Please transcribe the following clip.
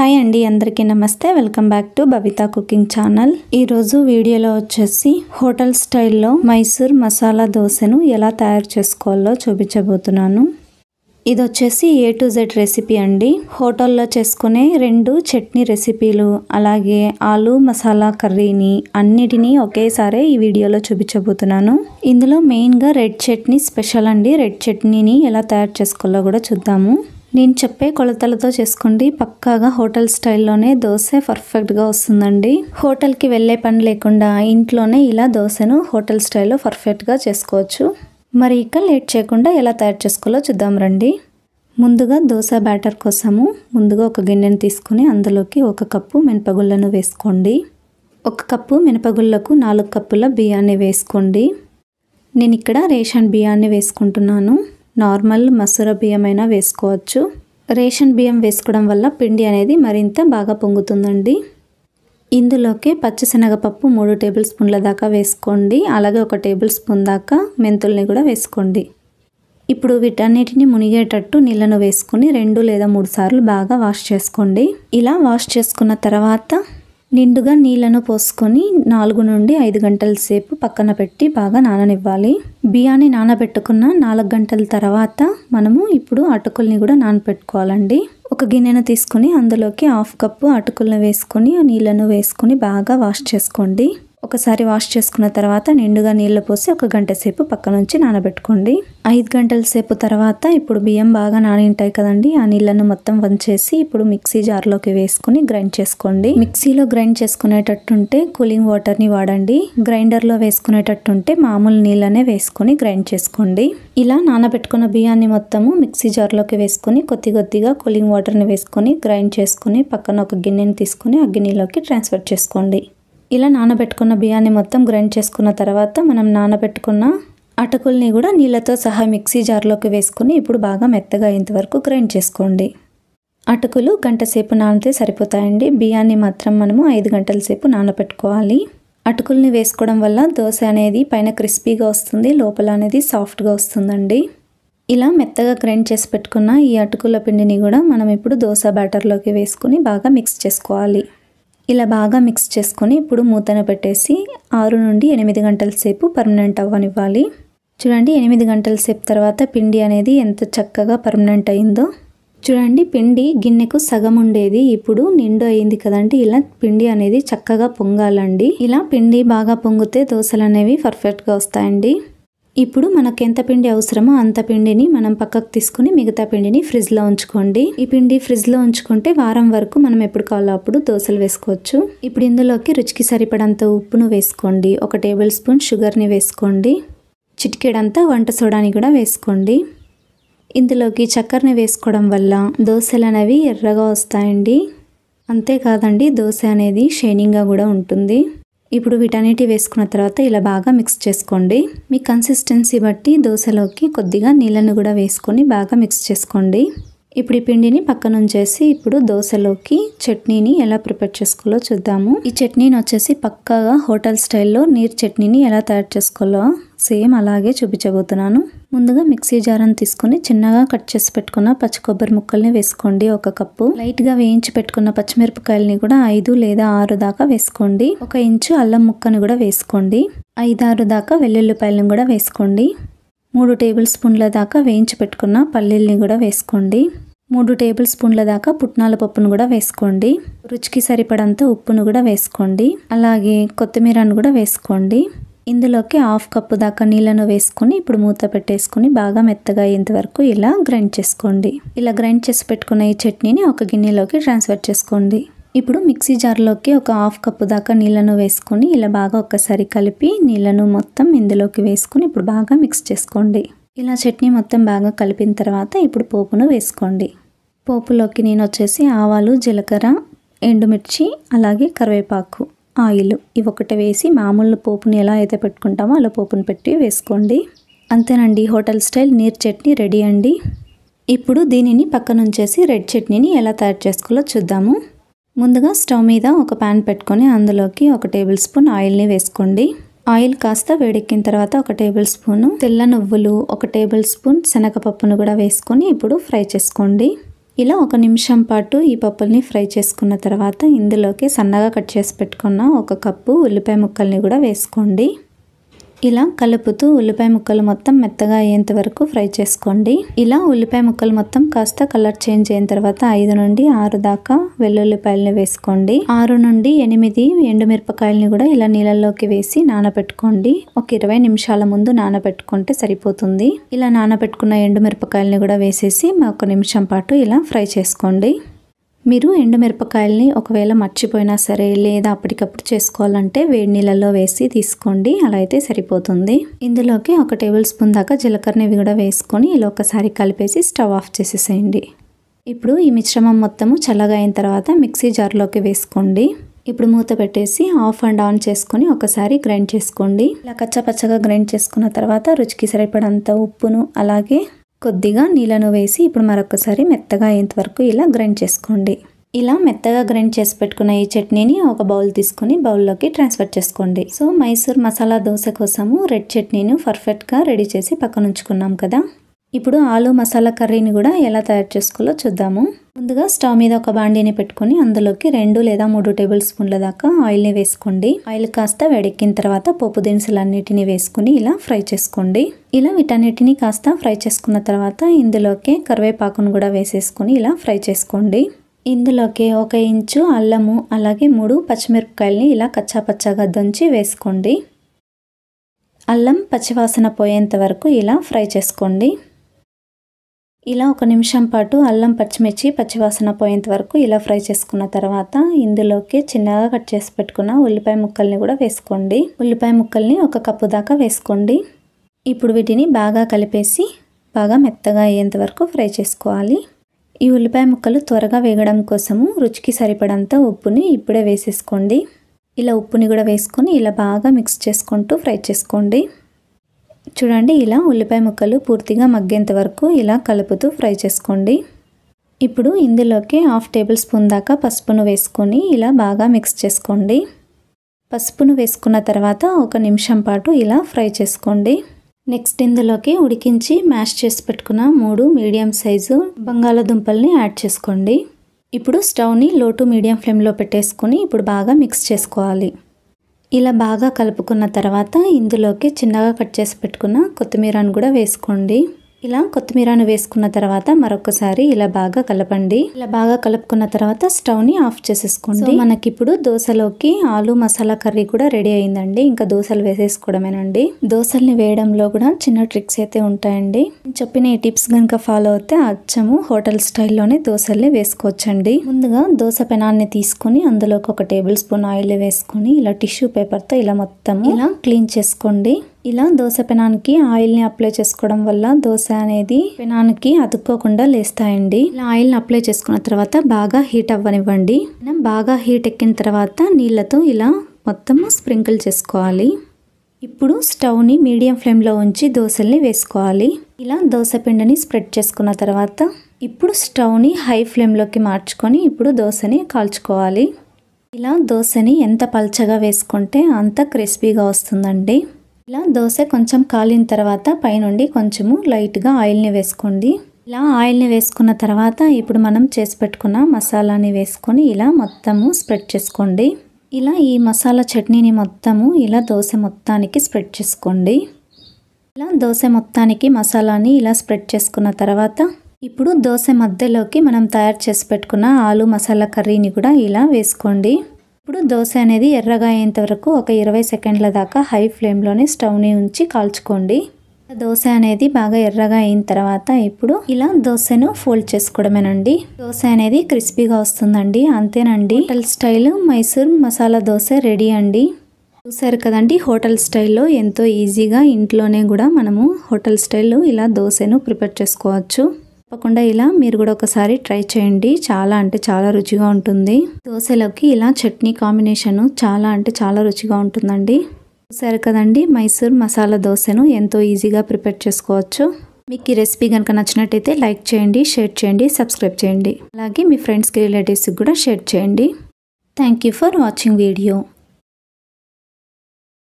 hi అండి అందరికీ నమస్తే welcome back to Babita cooking channel ఈరోజు వీడియోలో వచ్చేసి హోటల్ స్టైల్లో మైసూర్ మసాలా దోశను ఎలా తయారు చేసుకోవాలో చూపించబోతున్నాను ఇది వచ్చేసి ఏ టు జెడ్ రెసిపీ అండి హోటల్లో చేసుకునే రెండు చట్నీ రెసిపీలు అలాగే ఆలు మసాలా కర్రీని అన్నిటినీ ఒకేసారి ఈ వీడియోలో చూపించబోతున్నాను ఇందులో మెయిన్గా రెడ్ చట్నీ స్పెషల్ అండి రెడ్ చట్నీని ఎలా తయారు చేసుకోవాలో కూడా చూద్దాము నేను చెప్పే కొలతలతో చేసుకోండి పక్కాగా హోటల్ స్టైల్లోనే దోశ పర్ఫెక్ట్గా వస్తుందండి హోటల్కి వెళ్ళే పని లేకుండా ఇంట్లోనే ఇలా దోశను హోటల్ స్టైల్లో పర్ఫెక్ట్గా చేసుకోవచ్చు మరి ఇక లేట్ చేయకుండా ఎలా తయారు చేసుకోవాలో చూద్దాం రండి ముందుగా దోశ బ్యాటర్ కోసము ముందుగా ఒక గిన్నెను తీసుకుని అందులోకి ఒక కప్పు మినపగుళ్ళను వేసుకోండి ఒక కప్పు మినపగుళ్ళకు నాలుగు కప్పుల బియ్యాన్ని వేసుకోండి నేను ఇక్కడ రేషన్ బియ్యాన్ని వేసుకుంటున్నాను నార్మల్ మసూర బియ్యం అయినా వేసుకోవచ్చు రేషన్ బియ్యం వేసుకోవడం వల్ల పిండి అనేది మరింత బాగా పొంగుతుందండి ఇందులోకి పచ్చిశనగపప్పు మూడు టేబుల్ స్పూన్ల దాకా వేసుకోండి అలాగే ఒక టేబుల్ స్పూన్ దాకా మెంతుల్ని కూడా వేసుకోండి ఇప్పుడు వీటన్నిటిని మునిగేటట్టు నీళ్ళను వేసుకుని రెండు లేదా మూడు సార్లు బాగా వాష్ చేసుకోండి ఇలా వాష్ చేసుకున్న తర్వాత నిండుగా నీళ్లను పోసుకొని నాలుగు నుండి ఐదు గంటల సేపు పక్కన పెట్టి బాగా నాననివ్వాలి బియ్యాన్ని నానబెట్టుకున్న నాలుగు గంటల తర్వాత మనము ఇప్పుడు అటుకుల్ని కూడా నానబెట్టుకోవాలండి ఒక గిన్నెను తీసుకొని అందులోకి హాఫ్ కప్పు అటుకులను వేసుకొని ఆ నీళ్ళను వేసుకొని బాగా వాష్ చేసుకోండి ఒకసారి వాష్ చేసుకున్న తర్వాత నిండుగా నీళ్లు పోసి ఒక గంట సేపు పక్కనుంచి నానబెట్టుకోండి ఐదు గంటల సేపు తర్వాత ఇప్పుడు బియ్యం బాగా నానింటాయి కదండి ఆ నీళ్లను మొత్తం వంచేసి ఇప్పుడు మిక్సీ జార్లోకి వేసుకుని గ్రైండ్ చేసుకోండి మిక్సీలో గ్రైండ్ చేసుకునేటట్టుంటే కూలింగ్ వాటర్ని వాడండి గ్రైండర్లో వేసుకునేటట్టుంటే మామూలు నీళ్ళనే వేసుకొని గ్రైండ్ చేసుకోండి ఇలా నానబెట్టుకున్న బియ్యాన్ని మొత్తము మిక్సీ జార్లోకి వేసుకొని కొద్ది కొద్దిగా కూలింగ్ వాటర్ని వేసుకొని గ్రైండ్ చేసుకుని పక్కన ఒక గిన్నెని తీసుకుని ఆ గిన్నెలోకి ట్రాన్స్ఫర్ చేసుకోండి ఇలా నానబెట్టుకున్న బియ్యాన్ని మొత్తం గ్రైండ్ చేసుకున్న తర్వాత మనం నానబెట్టుకున్న అటకుల్ని కూడా నీళ్ళతో సహా మిక్సీ జార్లోకి వేసుకుని ఇప్పుడు బాగా మెత్తగా అయ్యేంత వరకు గ్రైండ్ చేసుకోండి అటుకులు గంట సేపు నానితే సరిపోతాయండి బియ్యాన్ని మాత్రం మనము ఐదు గంటల సేపు నానబెట్టుకోవాలి అటుకుల్ని వేసుకోవడం వల్ల దోశ అనేది పైన క్రిస్పీగా వస్తుంది లోపల అనేది సాఫ్ట్గా వస్తుందండి ఇలా మెత్తగా గ్రైండ్ చేసి పెట్టుకున్న ఈ అటుకుల పిండిని కూడా మనం ఇప్పుడు దోశ బ్యాటర్లోకి వేసుకుని బాగా మిక్స్ చేసుకోవాలి ఇలా బాగా మిక్స్ చేసుకొని ఇప్పుడు మూతన పెట్టేసి ఆరు నుండి ఎనిమిది గంటల సేపు పర్మనెంట్ అవ్వనివ్వాలి చూడండి ఎనిమిది గంటల సేపు తర్వాత పిండి అనేది ఎంత చక్కగా పర్మనెంట్ అయిందో చూడండి పిండి గిన్నెకు సగం ఉండేది ఇప్పుడు నిండు అయింది కదండి ఇలా పిండి అనేది చక్కగా పొంగాలండి ఇలా పిండి బాగా పొంగితే దోశలు అనేవి పర్ఫెక్ట్గా వస్తాయండి ఇప్పుడు మనకు ఎంత పిండి అవసరమో అంత పిండిని మనం పక్కకు తీసుకుని మిగతా పిండిని ఫ్రిడ్జ్లో ఉంచుకోండి ఈ పిండి ఫ్రిడ్జ్లో ఉంచుకుంటే వారం వరకు మనం ఎప్పుడు కావాలో అప్పుడు దోశలు వేసుకోవచ్చు ఇప్పుడు ఇందులోకి రుచికి సరిపడంత ఉప్పును వేసుకోండి ఒక టేబుల్ స్పూన్ షుగర్ని వేసుకోండి చిటికేడంతా వంట సోడాని కూడా వేసుకోండి ఇందులోకి చక్కెరని వేసుకోవడం వల్ల దోశలు అనేవి ఎర్రగా వస్తాయండి అంతేకాదండి దోశ అనేది షైనింగ్గా కూడా ఉంటుంది ఇప్పుడు వీటన్నిటి వేసుకున్న తర్వాత ఇలా బాగా మిక్స్ చేసుకోండి మీ కన్సిస్టెన్సీ బట్టి దోశలోకి కొద్దిగా నీళ్ళను కూడా వేసుకొని బాగా మిక్స్ చేసుకోండి ఇప్పుడు ఈ పిండిని పక్కన ఉంచేసి ఇప్పుడు దోశలోకి చట్నీని ఎలా ప్రిపేర్ చేసుకోవాలో చూద్దాము ఈ చట్నీని వచ్చేసి పక్కగా హోటల్ స్టైల్లో నీరు చట్నీని ఎలా తయారు చేసుకోవాలో సేమ్ అలాగే చూపించబోతున్నాను ముందుగా మిక్సీ జారాన్ని తీసుకొని చిన్నగా కట్ చేసి పెట్టుకున్న పచ్చి కొబ్బరి ముక్కల్ని వేసుకోండి ఒక కప్పు లైట్గా వేయించి పెట్టుకున్న పచ్చిమిరపకాయలని కూడా ఐదు లేదా ఆరు దాకా వేసుకోండి ఒక ఇంచు అల్లం ముక్కను కూడా వేసుకోండి ఐదారు దాకా వెల్లుల్లిపాయలను కూడా వేసుకోండి మూడు టేబుల్ స్పూన్ల దాకా వేయించి పెట్టుకున్న పల్లీల్ని కూడా వేసుకోండి మూడు టేబుల్ స్పూన్ల దాకా పుట్నాల పప్పును కూడా వేసుకోండి రుచికి సరిపడంత ఉప్పును కూడా వేసుకోండి అలాగే కొత్తిమీరను కూడా వేసుకోండి ఇందులోకి హాఫ్ కప్పు దాకా నీళ్ళను వేసుకొని ఇప్పుడు మూత పెట్టేసుకొని బాగా మెత్తగా అయ్యేంత వరకు ఇలా గ్రైండ్ చేసుకోండి ఇలా గ్రైండ్ చేసి పెట్టుకున్న ఈ చట్నీని ఒక గిన్నెలోకి ట్రాన్స్ఫర్ చేసుకోండి ఇప్పుడు మిక్సీ జార్లోకి ఒక హాఫ్ కప్పు దాకా నీళ్ళను వేసుకొని ఇలా బాగా ఒక్కసారి కలిపి నీళ్ళను మొత్తం ఇందులోకి వేసుకొని ఇప్పుడు బాగా మిక్స్ చేసుకోండి ఇలా చట్నీ మొత్తం బాగా కలిపిన తర్వాత ఇప్పుడు పోపును వేసుకోండి పోపులోకి నేను వచ్చేసి ఆవాలు జీలకర్ర ఎండుమిర్చి అలాగే కరివేపాకు ఆయిల్ ఇవొకటి వేసి మామూలు పోపుని ఎలా అయితే పెట్టుకుంటామో అలా పోపును పెట్టి వేసుకోండి అంతేనండి హోటల్ స్టైల్ నీర్ చట్నీ రెడీ అండి ఇప్పుడు దీనిని పక్కనుంచేసి రెడ్ చట్నీని ఎలా తయారు చేసుకోవాలో చూద్దాము ముందుగా స్టవ్ మీద ఒక ప్యాన్ పెట్టుకొని అందులోకి ఒక టేబుల్ స్పూన్ ఆయిల్ని వేసుకోండి ఆయిల్ కాస్త వేడెక్కిన తర్వాత ఒక టేబుల్ స్పూన్ తెల్ల నువ్వులు ఒక టేబుల్ స్పూన్ శనగపప్పును కూడా వేసుకొని ఇప్పుడు ఫ్రై చేసుకోండి ఇలా ఒక నిమిషం పాటు ఈ పప్పుల్ని ఫ్రై చేసుకున్న తర్వాత ఇందులోకి సన్నగా కట్ చేసి పెట్టుకున్న ఒక కప్పు ఉల్లిపాయ ముక్కల్ని కూడా వేసుకోండి ఇలా కలుపుతూ ఉల్లిపాయ ముక్కలు మొత్తం మెత్తగా అయ్యేంత వరకు ఫ్రై చేసుకోండి ఇలా ఉల్లిపాయ ముక్కలు మొత్తం కాస్త కలర్ చేంజ్ అయిన తర్వాత ఐదు నుండి ఆరు దాకా వెల్లుల్లిపాయలని వేసుకోండి ఆరు నుండి ఎనిమిది ఎండుమిరపకాయలని కూడా ఇలా నీళ్ళల్లోకి వేసి నానబెట్టుకోండి ఒక ఇరవై నిమిషాల ముందు నానబెట్టుకుంటే సరిపోతుంది ఇలా నానబెట్టుకున్న ఎండుమిరపకాయలని కూడా వేసేసి ఒక నిమిషం పాటు ఇలా ఫ్రై చేసుకోండి మీరు ఎండుమిరపకాయల్ని ఒకవేళ మర్చిపోయినా సరే లేదా అప్పటికప్పుడు చేసుకోవాలంటే వేడి నీళ్ళల్లో వేసి తీసుకోండి అలా అయితే సరిపోతుంది ఇందులోకి ఒక టేబుల్ స్పూన్ దాకా జీలకర్ర ఇవి కూడా వేసుకొని ఇలా ఒకసారి కలిపేసి స్టవ్ ఆఫ్ చేసేసేయండి ఇప్పుడు ఈ మిశ్రమం మొత్తము చల్లగా అయిన తర్వాత మిక్సీ జార్లోకి వేసుకోండి ఇప్పుడు మూత పెట్టేసి ఆఫ్ అండ్ ఆన్ చేసుకొని ఒకసారి గ్రైండ్ చేసుకోండి ఇలా కచ్చపచ్చగా గ్రైండ్ చేసుకున్న తర్వాత రుచికి సరిపడంత ఉప్పును అలాగే కొద్దిగా నీళ్ళను వేసి ఇప్పుడు మరొకసారి మెత్తగా అయ్యేంత వరకు ఇలా గ్రైండ్ చేసుకోండి ఇలా మెత్తగా గ్రైండ్ చేసి పెట్టుకున్న ఈ చట్నీని ఒక బౌల్ తీసుకుని బౌల్లోకి ట్రాన్స్ఫర్ చేసుకోండి సో మైసూర్ మసాలా దోశ కోసము రెడ్ చట్నీని పర్ఫెక్ట్గా రెడీ చేసి పక్కన ఉంచుకున్నాం కదా ఇప్పుడు ఆలు మసాలా కర్రీని కూడా ఎలా తయారు చేసుకోవాలో చూద్దాము ముందుగా స్టవ్ మీద ఒక బాండీని పెట్టుకొని అందులోకి రెండు లేదా మూడు టేబుల్ స్పూన్ల దాకా ఆయిల్ని వేసుకోండి ఆయిల్ కాస్త వేడెక్కిన తర్వాత పోపు దినుసులన్నిటిని వేసుకుని ఇలా ఫ్రై చేసుకోండి ఇలా వీటన్నిటిని కాస్త ఫ్రై చేసుకున్న తర్వాత ఇందులోకి కరివేపాకును కూడా వేసేసుకుని ఇలా ఫ్రై చేసుకోండి ఇందులోకి ఒక ఇంచు అల్లము అలాగే మూడు పచ్చిమిరపకాయలని ఇలా కచ్చాపచ్చాగా దంచి వేసుకోండి అల్లం పచ్చివాసన పోయేంత వరకు ఇలా ఫ్రై చేసుకోండి ఇలా ఒక నిమిషం పాటు అల్లం పచ్చిమిర్చి పచ్చివాసన పోయేంత వరకు ఇలా ఫ్రై చేసుకున్న తర్వాత ఇందులోకి చిన్నగా కట్ చేసి పెట్టుకున్న ఉల్లిపాయ ముక్కల్ని కూడా వేసుకోండి ఉల్లిపాయ ముక్కల్ని ఒక కప్పు దాకా వేసుకోండి ఇప్పుడు వీటిని బాగా కలిపేసి బాగా మెత్తగా అయ్యేంత వరకు ఫ్రై చేసుకోవాలి ఈ ఉల్లిపాయ ముక్కలు త్వరగా వేగడం కోసము రుచికి సరిపడంత ఉప్పుని ఇప్పుడే వేసేసుకోండి ఇలా ఉప్పుని కూడా వేసుకొని ఇలా బాగా మిక్స్ చేసుకుంటూ ఫ్రై చేసుకోండి చూడండి ఇలా ఉల్లిపాయ ముక్కలు పూర్తిగా మగ్గేంత వరకు ఇలా కలుపుతూ ఫ్రై చేసుకోండి ఇప్పుడు ఇందులోకి హాఫ్ టేబుల్ స్పూన్ దాకా పసుపును వేసుకొని ఇలా బాగా మిక్స్ చేసుకోండి పసుపును వేసుకున్న తర్వాత ఒక నిమిషం పాటు ఇలా ఫ్రై చేసుకోండి నెక్స్ట్ ఇందులోకి ఉడికించి మ్యాష్ చేసి పెట్టుకున్న మూడు మీడియం సైజు బంగాళాదుంపల్ని యాడ్ చేసుకోండి ఇప్పుడు స్టవ్ని లో టు మీడియం ఫ్లేమ్లో పెట్టేసుకొని ఇప్పుడు బాగా మిక్స్ చేసుకోవాలి ఇలా బాగా కలుపుకున్న తర్వాత ఇందులోకి చిన్నగా కట్ చేసి పెట్టుకున్న కొత్తిమీరను కూడా వేసుకోండి ఇలా కొత్తిమీరను వేసుకున్న తర్వాత మరొకసారి ఇలా బాగా కలపండి ఇలా బాగా కలుపుకున్న తర్వాత స్టవ్ని ఆఫ్ చేసేసుకోండి మనకి ఇప్పుడు దోశలోకి ఆలు మసాలా కర్రీ కూడా రెడీ అయిందండి ఇంకా దోశలు వేసేసుకోవడమేనండి దోశల్ని వేయడంలో కూడా చిన్న ట్రిక్స్ అయితే ఉంటాయండి చెప్పిన ఈ టిప్స్ కనుక ఫాలో అయితే అచ్చము హోటల్ స్టైల్లోనే దోశల్ని వేసుకోవచ్చండి ముందుగా దోశ పెనాన్ని తీసుకొని అందులోకి ఒక టేబుల్ స్పూన్ ఆయిల్ వేసుకొని ఇలా టిష్యూ పేపర్తో ఇలా మొత్తం ఇలా క్లీన్ చేసుకోండి ఇలా దోశ పెనానికి ఆయిల్ని అప్లై చేసుకోవడం వల్ల దోశ అనేది పెనానికి అతుక్కోకుండా లేస్తాయండి ఇలా ఆయిల్ని అప్లై చేసుకున్న తర్వాత బాగా హీట్ అవ్వనివ్వండి మనం బాగా హీట్ ఎక్కిన తర్వాత నీళ్ళతో ఇలా మొత్తము స్ప్రింకిల్ చేసుకోవాలి ఇప్పుడు స్టవ్ని మీడియం ఫ్లేమ్లో ఉంచి దోశల్ని వేసుకోవాలి ఇలా దోశ పిండిని స్ప్రెడ్ చేసుకున్న తర్వాత ఇప్పుడు స్టవ్ని హై ఫ్లేమ్లోకి మార్చుకొని ఇప్పుడు దోశని కాల్చుకోవాలి ఇలా దోశని ఎంత పల్చగా వేసుకుంటే అంత క్రిస్పీగా వస్తుందండి ఇలా దోశ కొంచెం కాలిన తర్వాత పైనుండి కొంచెము లైట్గా ఆయిల్ని వేసుకోండి ఇలా ఆయిల్ని వేసుకున్న తర్వాత ఇప్పుడు మనం చేసి పెట్టుకున్న మసాలాని వేసుకొని ఇలా మొత్తము స్ప్రెడ్ చేసుకోండి ఇలా ఈ మసాలా చట్నీని మొత్తము ఇలా దోశ మొత్తానికి స్ప్రెడ్ చేసుకోండి ఇలా దోశ మొత్తానికి మసాలాని ఇలా స్ప్రెడ్ చేసుకున్న తర్వాత ఇప్పుడు దోశ మధ్యలోకి మనం తయారు చేసి పెట్టుకున్న ఆలు మసాలా కర్రీని కూడా ఇలా వేసుకోండి ఇప్పుడు దోశ అనేది ఎర్రగా అయ్యేంతవరకు ఒక ఇరవై సెకండ్ల దాకా హై ఫ్లేమ్లోనే స్టవ్ని ఉంచి కాల్చుకోండి దోశ అనేది బాగా ఎర్రగా అయిన తర్వాత ఇప్పుడు ఇలా దోశను ఫోల్డ్ చేసుకోవడమేనండి దోశ అనేది క్రిస్పీగా వస్తుందండి అంతేనండి hotel style Mysore masala dosa ready అండి చూసారు కదండి హోటల్ స్టైల్లో ఎంతో ఈజీగా ఇంట్లోనే కూడా మనము హోటల్ స్టైల్లో ఇలా దోశను ప్రిపేర్ చేసుకోవచ్చు తప్పకుండా ఇలా మీరు కూడా ఒకసారి ట్రై చేయండి చాలా అంటే చాలా రుచిగా ఉంటుంది దోశలోకి ఇలా చట్నీ కాంబినేషన్ చాలా అంటే చాలా రుచిగా ఉంటుందండి చూసారు కదండి మైసూర్ మసాలా దోశను ఎంతో ఈజీగా ప్రిపేర్ చేసుకోవచ్చు మీకు ఈ రెసిపీ కనుక నచ్చినట్టయితే లైక్ చేయండి షేర్ చేయండి సబ్స్క్రైబ్ చేయండి అలాగే మీ ఫ్రెండ్స్కి రిలేటివ్స్కి కూడా షేర్ చేయండి థ్యాంక్ ఫర్ వాచింగ్ వీడియో